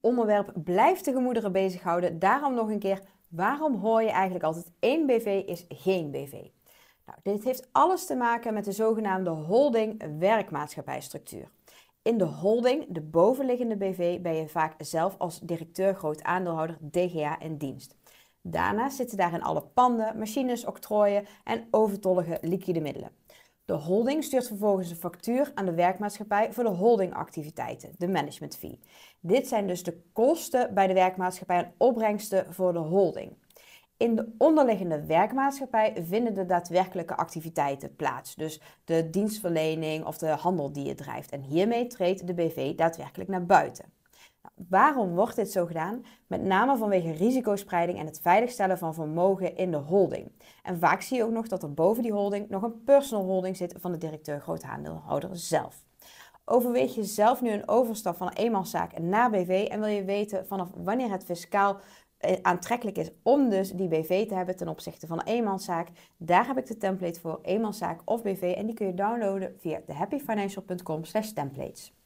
onderwerp blijft de gemoederen bezighouden. Daarom nog een keer, waarom hoor je eigenlijk altijd één BV is geen BV? Nou, dit heeft alles te maken met de zogenaamde holding werkmaatschappijstructuur. In de holding, de bovenliggende BV, ben je vaak zelf als directeur groot aandeelhouder DGA in dienst. Daarna zitten daarin alle panden, machines, octrooien en overtollige liquide middelen. De holding stuurt vervolgens een factuur aan de werkmaatschappij voor de holdingactiviteiten, de management fee. Dit zijn dus de kosten bij de werkmaatschappij en opbrengsten voor de holding. In de onderliggende werkmaatschappij vinden de daadwerkelijke activiteiten plaats, dus de dienstverlening of de handel die je drijft. En hiermee treedt de BV daadwerkelijk naar buiten. Waarom wordt dit zo gedaan? Met name vanwege risicospreiding en het veiligstellen van vermogen in de holding. En vaak zie je ook nog dat er boven die holding nog een personal holding zit van de directeur groothandelhouder zelf. Overweeg je zelf nu een overstap van eenmanszaak naar BV en wil je weten vanaf wanneer het fiscaal eh, aantrekkelijk is om dus die BV te hebben ten opzichte van een eenmanszaak. Daar heb ik de template voor eenmanszaak of BV en die kun je downloaden via thehappyfinancial.com slash templates.